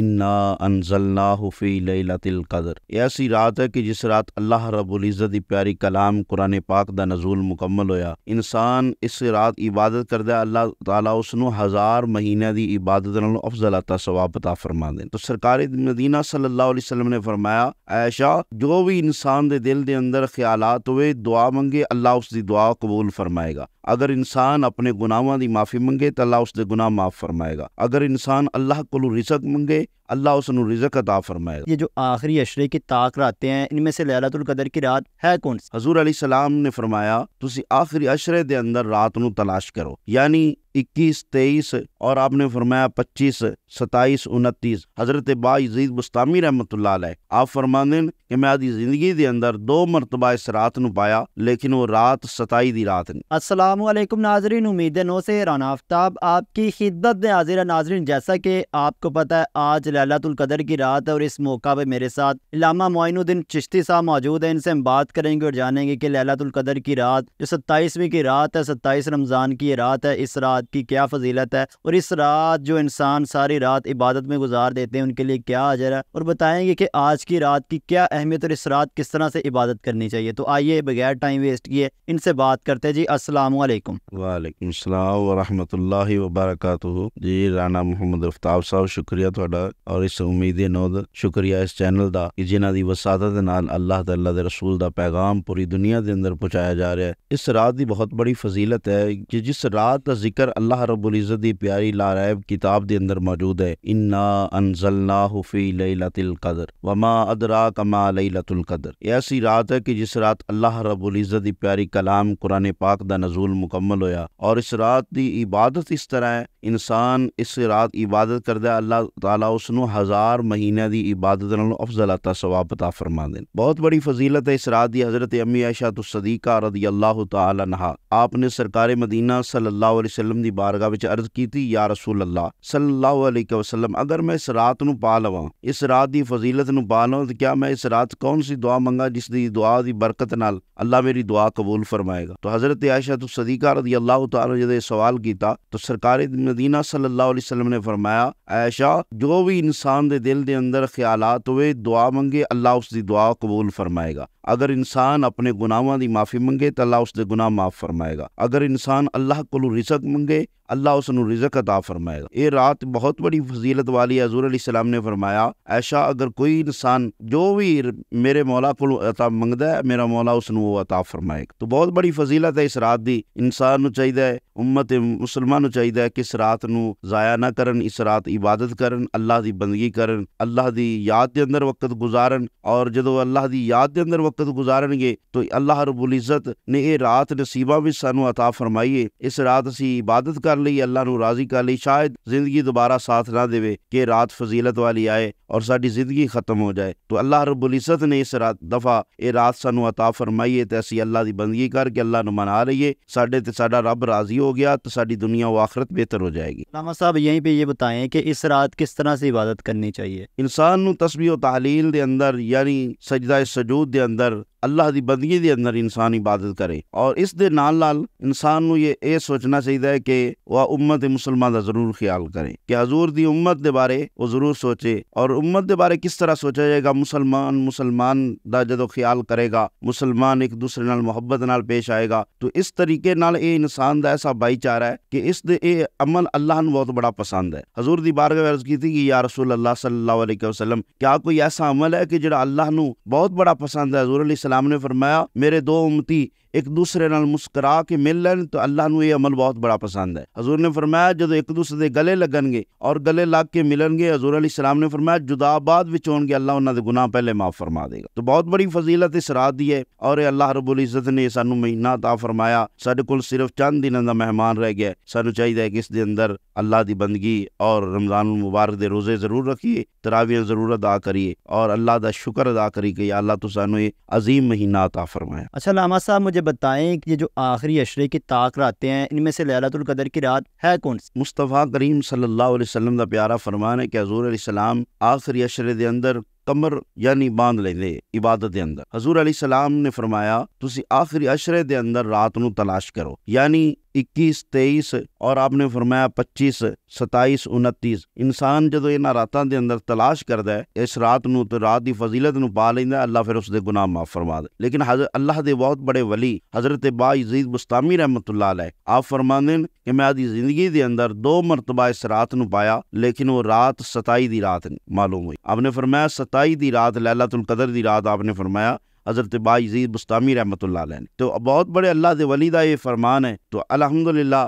इन्ना अनजलना हुफी लतिल कदर ऐसी रात है कि जिस रात अल्लाह रबुल्ज़त की प्यारी कलाम कुरान पाक का नजूल मुकम्मल होया इंसान इस रात इबादत करता अल्लाह तला उस हज़ार महीने की इबादत नो अफजल आता स्वाबता फरमा दे तो सरकारी मदीना सल्लल्लाहु अलैहि ने फरमाया ऐशा जो भी इंसान के दिल के अंदर ख्याल हो दुआ मंगे अल्लाह उसकी दुआ कबूल फरमाएगा अगर इंसान अपने गुनाहों की माफ़ी मंगे तो अल्लाह उसके गुनाह माफ़ फरमाएगा अगर इंसान अल्लाह को रिजक मंगे अल्लाह उसन रिजक अता फरमाए ये जो आखिरी अशरे की ताक रातें हैं इनमें से कदर की रात है कौन सी हजूर अली सलाम ने फरमाया ਤੁਸੀਂ ਆਖਰੀ ਅਸ਼ਰੇ ਦੇ ਅੰਦਰ ਰਾਤ ਨੂੰ ਤਲਾਸ਼ ਕਰੋ ਯਾਨੀ 21 23 और आपने फरमाया 25 27 29 हजरत बाजीद बुस्तामी रहमत आप फरमाते हैं कि मैं आदि जिंदगी के अंदर दो मरतबा इस रात न पाया लेकिन वो रात सताई दी रात नहीं असलम नाजरीन उम्मीद है नौ से राना आफ्ताब आपकी खिदत में नाजरीन जैसा कि आपको पता है आज कदर की रात है और इस मौका पे मेरे साथ इलामा मोइनुद्दीन चिश्ती साहब मौजूद हैं इनसे हम बात करेंगे और जानेंगे कि कदर की रात जो सत्ताईसवीं की रात है सत्ताईस रमज़ान की रात है इस रात की क्या फजीलत है और इस रात जो इंसान सारी रात इबादत में गुजार देते हैं उनके लिए क्या अजर है और बताएंगे कि आज की रात की क्या अहमियत और इस रात किस तरह से इबादत करनी चाहिए तो आइए बगैर टाइम वेस्ट किए इनसे बात करते हैं जी अस्सलाम वालेकुम वालेकुम सलाम वरहमतुल्लाहि वबरकातुहू जी राणा मोहम्मद रफ्ताब साहब शुक्रिया थोड़ा ਔਰ ਇਸ ਉਮੀਦ ਦੇ ਨੋਦ ਸ਼ੁਕਰੀਆ ਇਸ ਚੈਨਲ ਦਾ ਕਿ ਜਿਨ੍ਹਾਂ ਦੀ ਵਸਾਦਤ ਦੇ ਨਾਲ ਅੱਲਾਹ ਤੇ ਅੱਲਾ ਦੇ ਰਸੂਲ ਦਾ ਪੈਗਾਮ ਪੂਰੀ ਦੁਨੀਆ ਦੇ ਅੰਦਰ ਪਹੁੰਚਾਇਆ ਜਾ ਰਿਹਾ ਹੈ ਇਸ ਰਾਤ ਦੀ ਬਹੁਤ ਬੜੀ ਫਜ਼ੀਲਤ ਹੈ ਕਿ ਜਿਸ ਰਾਤ ਦਾ ਜ਼ਿਕਰ ਅੱਲਾਹ ਰੱਬੁਲ ਇਜ਼ਤ ਦੀ ਪਿਆਰੀ ਲਾਰਾਇਬ ਕਿਤਾਬ ਦੇ ਅੰਦਰ ਮੌਜੂਦ ਹੈ ਇਨਾ ਅਨਜ਼ਲਨਾਹੁ ਫੀ ਲੈਲਤਿਲ ਕਦਰ ਵਮਾ ਅਦਰਾਕ ਮਾ ਲੈਲਤੁਲ ਕਦਰ ਐਸੀ ਰਾਤ ਹੈ कि जिस रात अल्लाह रबुल इज़्ज़त की प्यारी कलाम कुरान पाक का नजूल मुकम्मल होया और इस रात की इबादत इस तरह है इंसान इस रात इबादत करता अल्लाह ताला उस ਹਸਨੋ ਹਜ਼ਾਰ ਮਹੀਨਿਆਂ ਦੀ ਇਬਾਦਤ ਨਾਲੋਂ ਅਫਜ਼ਲ عطا ਸਵਾਬ عطا ਫਰਮਾ ਦੇਣ ਬਹੁਤ ਬੜੀ ਫਜ਼ੀਲਤ ਹੈ ਇਸ ਰਾਤ ਦੀ ਹਜ਼ਰਤ ਅਮੀ ਆਇਸ਼ਾ ਤੁ ਸਦੀਕਾ ਰਜ਼ੀ ਅੱਲਾਹ ਤਾਲਾ ਅਨਹਾ ਆਪ ਨੇ ਸਰਕਾਰ ਮਦੀਨਾ ਸੱਲੱਲਾਹੁ ਅਲੈहि ਵਸੱਲਮ ਦੀ ਬਾਰਗਾਹ ਵਿੱਚ ਅਰਜ਼ ਕੀਤੀ ਯਾ ਰਸੂਲ ਅੱਲਾਹ ਸੱਲੱਲਾਹੁ ਅਲੈਹਿ ਵਸੱਲਮ ਅਗਰ ਮੈਂ ਇਸ ਰਾਤ ਨੂੰ ਪਾ ਲਵਾਂ ਇਸ ਰਾਤ ਦੀ ਫਜ਼ੀਲਤ ਨੂੰ ਪਾ ਲਵਾਂ ਤਾਂ ਕਿਆ ਮੈਂ ਇਸ ਰਾਤ ਕੌਣ ਸੀ ਦੁਆ ਮੰਗਾ ਜਿਸ ਦੀ ਦੁਆ ਦੀ ਬਰਕਤ ਨਾਲ ਅੱਲਾ ਮੇਰੀ ਦੁਆ ਕਬੂਲ ਫਰਮਾਏਗਾ तो हज़रत आयशा तो सदीक़ा रजी अल्लाह तद सवाल किया तो सरकार मदीना सल्लल्लाहु अलैहि वसल्लम ने फरमाया आयशा जो भी इंसान के दिल के अंदर ख्यालात हो दुआ मंगे अल्लाह उसकी दुआ कबूल फरमाएगा अगर इंसान अपने गुनाहों की माफ़ी मंगे तो अल्लाह उसके गुनाह माफ़ फरमाएगा अगर इंसान अल्लाह को रिजक मंगे अल्लाह उसन रिजक अता फरमाएगा ये रात बहुत बड़ी फजीलत वाली हजूर सलाम ने फरमाया ऐशा अगर कोई इंसान जो भी मेरे मौला को अता मंगता है मेरा मौला उसन वो अता फरमाएगा तो बहुत बड़ी फजीलत है इस रात की इंसान चाहिए उम्मत मुसलमान चाहिए कि इस रात न जाया ना कर इस रात इबादत कर अल्लाह की बंदगी करन अल्लाह की याद के अंदर वक्त गुजारन और जो अल्लाह की याद के अंदर वक्त गए तो अल्लाह रबुल इज़्ज़त ने यह रात नसीबा भी सानू अता फरमाइए इस रात असी इबादत कर कर ली अल्लाह ਨੂੰ ਰਾਜ਼ੀ ਕਰ ਲਈ ਸ਼ਾਇਦ ਜ਼ਿੰਦਗੀ ਦੁਬਾਰਾ ਸਾਥ ਨਾ ਦੇਵੇ ਕਿ ਰਾਤ ਫਜ਼ੀਲਤ ਵਾਲੀ ਆਏ ਔਰ ਸਾਡੀ ਜ਼ਿੰਦਗੀ ਖਤਮ ਹੋ ਜਾਏ तो अल्लाह रब्बुल इज़्ज़त ने इस रात दफ़ा ये रात सानू अता फरमाई है तो असी अल्लाह की बंदगी करके अल्लाह न मना रही साडे तो साडा रब राजी हो गया तो साड़ी दुनिया व आखरत बेहतर हो जाएगी लामा साहब यहीं पर यह बताएं कि इस रात किस तरह से इबादत करनी चाहिए इंसान व तहलील के अंदर यानी सजदा सजूद के अंदर अल्लाह की बंदगी के अंदर इंसान इबादत करे और इस दे नाल नाल इंसान नु ये ए सोचना चाहिए है कि वह उम्मत मुसलमान का जरूर ख्याल करे कि हजूर की उम्मत के बारे वो जरूर सोचे और उम्मत के बारे किस तरह सोचा जाएगा मुसलमान मुसलमान का जो ख्याल करेगा मुसलमान एक दूसरे मुहब्बत न पेश आएगा तो इस तरीके इंसान का ऐसा भाईचारा है कि इस दे अमल अल्लाह बहुत बड़ा पसंद है हजूर की बारगा अर्ज की थी या रसूल अल्लाह सल्लाह वसलम क्या कोई ऐसा अमल है कि जो अल्लाह बहुत बड़ा पसंद है हजूर अली ने फरमाया मेरे दो उमती एक दूसरे न मुस्कुरा के मिल लैन तो अल्लाह ये अमल बहुत बड़ा पसंद है हजूर ने फरमाया जदों एक दूसरे दे गले लगनगे और गले लग के मिलनगे हजूर अली सलाम ने फरमाया जुदा बाद विच अल्लाह उन्हां दे पहले माफ फरमा देगा तो बहुत बड़ी फजीलत इस रात दी है और अल्लाह रब्बुल इज्जत ने सानू महीना अता फरमाया साडे कोल सिर्फ चंद दिनां दा मेहमान रह गया सानू चाहिए कि इस अंदर अल्लाह की बंदगी और रमजान मुबारक दे रोजे जरूर रखिए तरावियां जरूर अदा करिए और अल्लाह दा शुक्र अदा करिए कि अल्लाह तो सानू ये अजीम महीना अता फरमाया अच्छा लामा साहब मुझे बताएं कि ये जो आखिरी अशरे की ताक रातें हैं इनमें से कदर की रात है कौन सी मुस्तफ़ा करीम सल्लल्लाहु अलैहि वसल्लम का प्यारा फरमान है कि हजूर सलाम आखिरी अशरे के अंदर कमर यानी बांध लेंगे इबादत के अंदर हजूर अली सलाम ने फरमाया तुम आखिरी अशरे के अंदर रात को तलाश करो यानी इक्कीस तेईस और आपने फरमाया पच्चीस सताईस उनतीस इंसान जो इन रात के अंदर तलाश करता है इस रात न तो रात की फजीलत को पा लेंदा अल्लाह फिर उसके गुनाह माफ फरमा दे लेकिन हजर अल्लाह के बहुत बड़े वली हजरत बाईजीद मुस्तामी रहमत है आप फरमा दे कि मैं अभी जिंदगी के अंदर दो मरतबा इस रात न पाया लेकिन वो रात सताई की रात मालूम हुई आपने फरमाया सताई की रात लैला तुल कदर की रात आपने फरमाया हज़रत बाज़ीद मुस्तमी रहमत ने तो बहुत बड़े अल्लाह के वली का ये फरमान है तो अलहमदुल्ला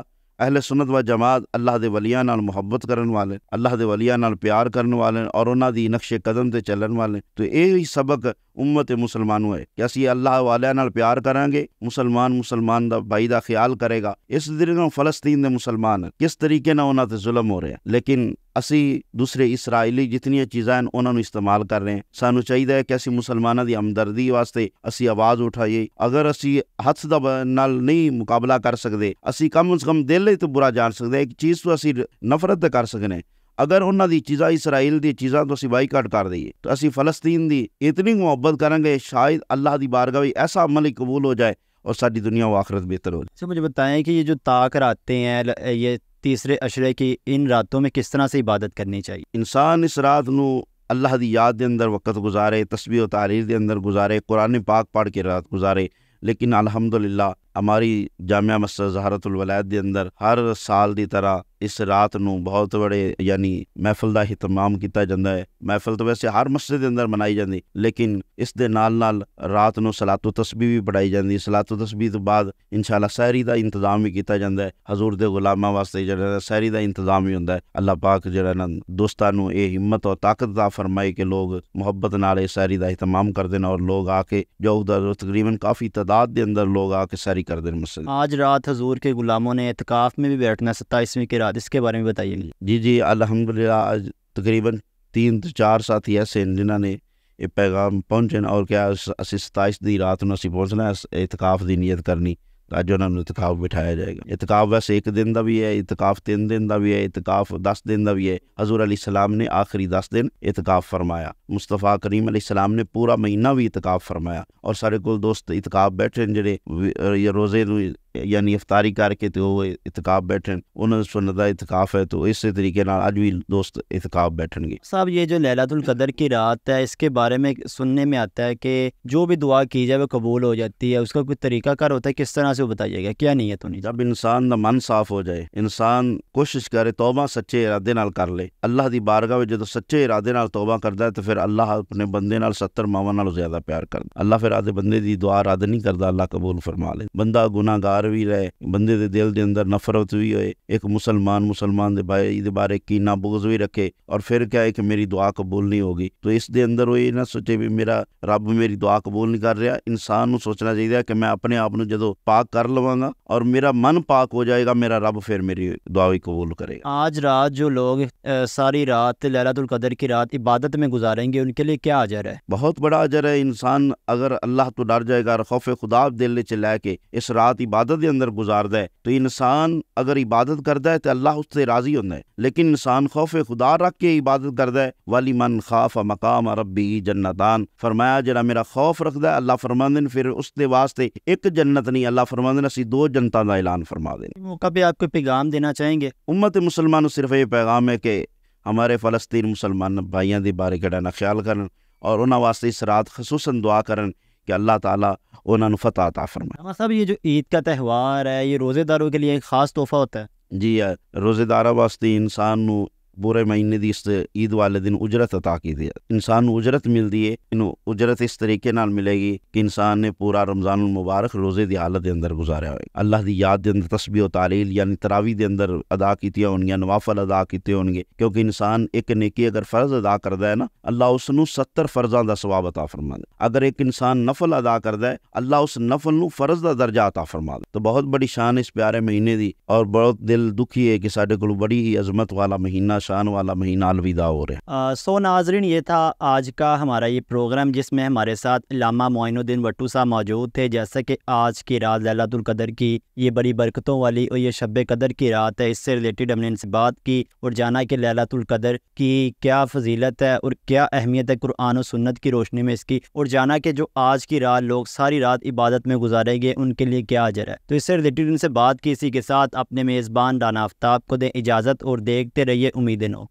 अहल सुनत व जमात अल्लाह के वलिया मुहब्बत करने वाले अल्लाह के वलिया प्यार करने वाले और उन्होंने नक्शे कदम से चलन वाले तो यही सबक उम्मत मुसलमान है कि असी अल्लाह वाले नाल प्यार करांगे मुसलमान मुसलमान दा भाई दा ख्याल करेगा इस दिन फलस्तीन दे मुसलमान किस तरीके ना उन्हें जुलम हो रहे हैं लेकिन असी दूसरे इसराइली जितनिया चीज़ा हैं उन्होंने इस्तेमाल कर रहे हैं सानू चाहिए है कि असी मुसलमान की हमदर्दी वास्ते असी आवाज़ उठाइए अगर असी हथ नाल नहीं मुकाबला कर सकते असी कम अज कम दिल ही तो बुरा जान सकते एक चीज़ तो असी नफरत कर सकते हैं अगर उन्हों की चीज़ा इसराइल दीज़ा तो असं बाईकाट कर दीए तो असं फलस्तीन की इतनी मुहब्बत करेंगे शायद अल्लाह की बारगा भी ऐसा अमल ही कबूल हो जाए और सारी दुनिया व आखरत बेहतर हो जाए सर अच्छा, मुझे बताएं कि ये जो ताक रातें हैं ये तीसरे अशरे की इन रातों में किस तरह से इबादत करनी चाहिए इंसान इस रात को अल्लाह की याद के अंदर वक्त गुजारे तस्वीर और तारीर के अंदर गुजारे कुरान पाक पढ़ के रात गुजारे लेकिन अलहमदुल्ला हमारी जामिया मस्जिद जहारतुलवलैद के अंदर हर साल की तरह इस रात को बहुत बड़े यानी महफल का इहतमाम किया जाता है महफल तो वैसे हर मस्जिद के अंदर मनाई जाती लेकिन इस दे नाल नाल रात को सलातो तस्बी भी पढ़ाई जाती सलातो तस्बी तो बाद इंशाला सहरी का इंतजाम भी किया जाता है हजूर के गुलामों वास्ते जहरी का इंतजाम भी होंगे अल्लाह पाक जरा दोस्तों ये हिम्मत और ताकतता फरमाए कि लोग मुहब्बत न सहरी का इहतमाम करते हैं और लोग आके जो तकरीबन काफ़ी तादाद के अंदर लोग आके सहरी करते हैं मस्जिद आज रात हजूर के गुलामों ने एतकाफ में भी बैठना सत्ताईसवीं के हजरा इसके बारे में बताइए जी जी अलहमदिल्ला आज तकरीबन तीन तो चार साथी ऐसे जिन्होंने ये पैगाम पहुंचे और क्या अस सताइस की रात में असं पहुँचना इतकाफ की नीयत करनी अज उन्होंने इतकाफ बिठाया जाएगा इतकाफ वैसे एक दिन का भी है इतकाफ तीन दिन का भी है इतकाफ दस दिन का भी है हजूर अली सलाम ने आखिरी दस दिन इतकाफ फरमाया मुस्तफा करीम अली सलाम ने पूरा महीना भी इतकाफ फरमाया और सारे को दोस्त इतकाफ बैठे जे रोजे यानी इफ्तारी करके तो वह इतकाब बैठन उन्होंने सुनत का इतकाफ है तो इस तरीके अज भी दोस्त इतकाब बैठन गए साहब ये जो लहलातुल कदर की रात है इसके बारे में सुनने में आता है कि जो भी दुआ की जाए वो कबूल हो जाती है उसका कोई तरीकाकार होता है किस तरह से वो बताइएगा क्या नहीं है तो नहीं जब इंसान का मन साफ हो जाए इंसान कोशिश करे तोबा सच्चे इरादे नाल कर ले अल्लाह की बारगाह में जो सच्चे इरादे तोबा करता है तो फिर अल्लाह अपने बंदे सत्तर मावा ज्यादा प्यार कर अल्लाह फिर आधे बंदे की दुआ रद्द नहीं करता अल्लाह कबूल फरमा ले बंदा गुनागार भी रहे बंदे दे दिल ਦਿਲ अंदर नफरत भी ਵੀ एक मुसलमान मुसलमान दे भाई दे बारे ਬਾਰੇ ਕੀਨਾ ਬਗਜ਼ ਵੀ ਰੱਖੇ ਔਰ ਫਿਰ ਕਿਆ ਹੈ ਕਿ ਮੇਰੀ ਦੁਆ ਕਬੂਲ ਨਹੀਂ तो इस दे अंदर वो ये ना सोचे भी मेरा रब मेरी दुआ कबूल नहीं कर रहा इंसान ਨੂੰ सोचना चाहिए कि मैं अपने आप ਨੂੰ ਜਦੋਂ पाक कर ਲਵਾਂਗਾ और मेरा मन पाक हो जाएगा मेरा रब फिर मेरी दुआ भी कबूल करेगा आज रात जो लोग सारी रात लैलातुल कदर की रात इबादत में गुजारेंगे उनके लिए क्या अजर है बहुत बड़ा अजर है इंसान अगर अल्लाह तो डर जाएगा और खौफ खुदा दिल च लैके इस रात इबादत इबादत के अंदर गुजारदा है तो इंसान अगर इबादत करता है तो अल्लाह उससे राजी होंगे लेकिन इंसान खौफ खुदा रख के इबादत करता है वाली मन खाफ मकाम अरबी जन्नतान फरमाया जरा मेरा खौफ रखता है अल्लाह फरमाते हैं फिर उसके वास्ते एक जन्नत नहीं अल्लाह फरमाते हैं असं दो जनता का ऐलान फरमा दें कभी आपको पैगाम देना चाहेंगे उम्मत मुसलमान सिर्फ ये पैगाम है कि हमारे फलस्तीन मुसलमान भाइयों के बारे कड़ा ख्याल कर और उन्होंने वास्ते इस रात खसूसन दुआ करन कि अल्लाह ताला उन्होंने फतेह अता फरमाए साहब ये जो ईद का त्यौहार है ये रोज़ेदारों के लिए एक खास तोहफा होता है जी रोज़ेदारा वास्ते इंसान बुरे महीने की इस ईद वाले दिन उजरत अता की थी इंसान उजरत मिलती है इन उजरत इस तरीके नाल मिलेगी कि इंसान ने पूरा रमजान मुबारक रोजे की हालत के अंदर गुजारा हो अल्लाह की याद के अंदर तस्बी तस्बीह तालील यानी तरावी के अंदर अदा की होनगियां नवाफल अदा किए हो क्योंकि इंसान एक नेकी अगर फर्ज अदा करता है ना अल्लाह उस सत्तर फर्जा का दा सवाब अता दे अगर एक इंसान नफल अदा करता है अल्लाह उस नफल न फर्ज का दर्जा अता फरमा दे तो बहुत बड़ी शान इस प्यारे महीने की और बहुत दिल दुखी है कि साढ़े को बड़ी ही अजमत वाला महीना शान वाला महीना अलविदा हो रहा है सो नाजरीन ये था आज का हमारा ये प्रोग्राम जिसमें हमारे साथ लामा मोइनुद्दीन वट्टू साहब मौजूद थे जैसे कि आज की रात लैलातुल्कदर की ये बड़ी बरकतों वाली और ये शब कदर की रात है इससे रिलेटेड हमने इनसे बात की और जाना कि लैलातुल्कदर की क्या फजीलत है और क्या अहमियत है कुरान और सुन्नत की रोशनी में इसकी और जाना कि जो आज की रात लोग सारी रात इबादत में गुजारेंगे उनके लिए क्या अजर है तो इससे रिलेटेड इनसे बात की इसी के साथ अपने मेज़बान राना आफ्ताब को दें इजाज़त और देखते रहिए उम्मीद they know.